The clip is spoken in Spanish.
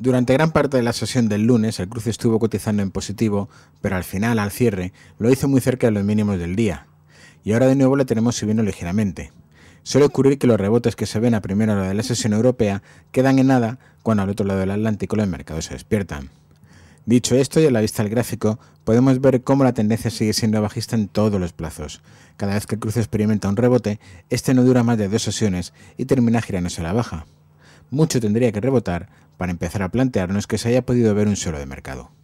Durante gran parte de la sesión del lunes, el cruce estuvo cotizando en positivo, pero al final, al cierre, lo hizo muy cerca de los mínimos del día. Y ahora de nuevo le tenemos subiendo ligeramente. Suele ocurrir que los rebotes que se ven a primera hora de la sesión europea quedan en nada cuando al otro lado del Atlántico los mercados se despiertan. Dicho esto y a la vista del gráfico, podemos ver cómo la tendencia sigue siendo bajista en todos los plazos. Cada vez que el cruce experimenta un rebote, este no dura más de dos sesiones y termina girándose a la baja mucho tendría que rebotar para empezar a plantearnos que se haya podido ver un suelo de mercado.